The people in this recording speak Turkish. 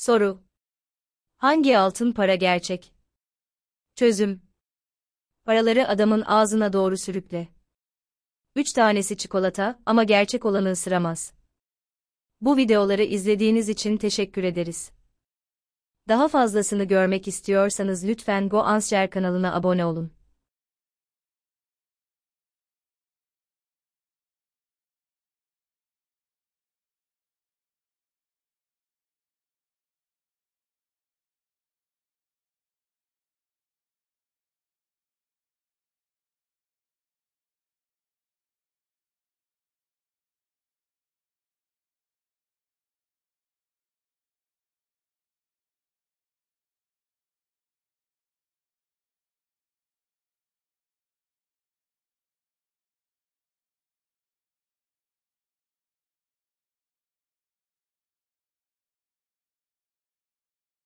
Soru. Hangi altın para gerçek? Çözüm. Paraları adamın ağzına doğru sürükle. Üç tanesi çikolata ama gerçek olanı ısıramaz. Bu videoları izlediğiniz için teşekkür ederiz. Daha fazlasını görmek istiyorsanız lütfen GoAnsher kanalına abone olun.